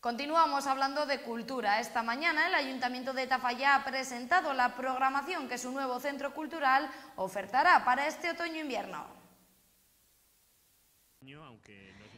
Continuamos hablando de cultura. Esta mañana el Ayuntamiento de Tafalla ha presentado la programación que su nuevo centro cultural ofertará para este otoño-invierno.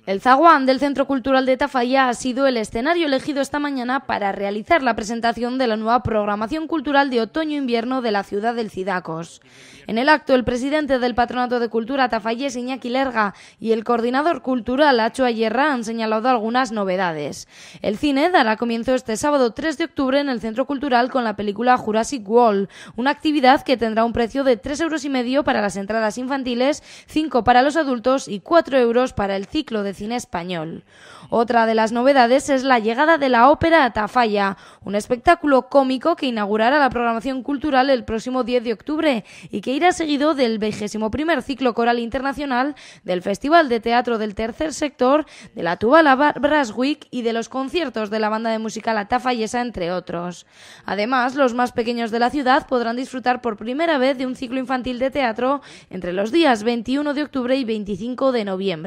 El zaguán del Centro Cultural de Tafalla ha sido el escenario elegido esta mañana para realizar la presentación de la nueva programación cultural de otoño-invierno de la ciudad del Cidacos. En el acto, el presidente del Patronato de Cultura Tafallés, Iñaki Lerga, y el coordinador cultural, Acho Ayerra, han señalado algunas novedades. El cine dará comienzo este sábado 3 de octubre en el Centro Cultural con la película Jurassic World, una actividad que tendrá un precio de 3,5 euros para las entradas infantiles, 5 para los adultos y 4 euros para el ciclo de cine español. Otra de las novedades es la llegada de la ópera a Tafalla, un espectáculo cómico que inaugurará la programación cultural el próximo 10 de octubre y que irá seguido del 21 ciclo coral internacional del Festival de Teatro del Tercer Sector, de la Tubala Braswick y de los conciertos de la banda de música La entre otros. Además, los más pequeños de la ciudad podrán disfrutar por primera vez de un ciclo infantil de teatro entre los días 21 de octubre y 25 de noviembre.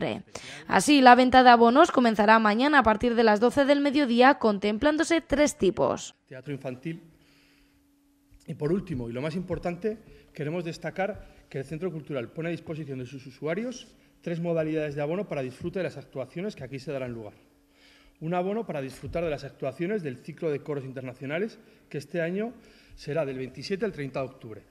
Así, la venta de abonos comenzará mañana a partir de las 12 del mediodía, contemplándose tres tipos. Teatro infantil. Y por último, y lo más importante, queremos destacar que el Centro Cultural pone a disposición de sus usuarios tres modalidades de abono para disfrutar de las actuaciones que aquí se darán lugar. Un abono para disfrutar de las actuaciones del ciclo de coros internacionales, que este año será del 27 al 30 de octubre.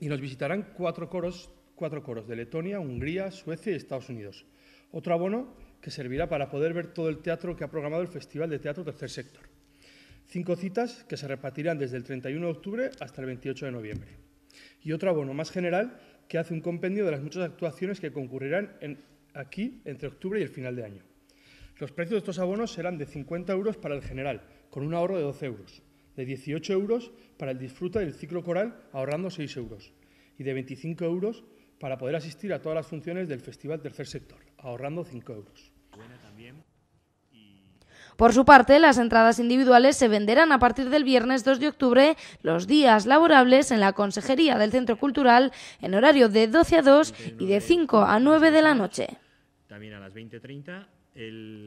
Y nos visitarán cuatro coros cuatro coros de Letonia, Hungría, Suecia y Estados Unidos. Otro abono que servirá para poder ver todo el teatro que ha programado el Festival de Teatro Tercer Sector. Cinco citas que se repartirán desde el 31 de octubre hasta el 28 de noviembre. Y otro abono más general que hace un compendio de las muchas actuaciones que concurrirán en, aquí entre octubre y el final de año. Los precios de estos abonos serán de 50 euros para el general, con un ahorro de 12 euros, de 18 euros para el disfruta del ciclo coral, ahorrando 6 euros, y de 25 euros para poder asistir a todas las funciones del Festival Tercer Sector, ahorrando 5 euros. Por su parte, las entradas individuales se venderán a partir del viernes 2 de octubre, los días laborables, en la Consejería del Centro Cultural, en horario de 12 a 2 y de 5 a 9 de la noche. a las 20.30 el...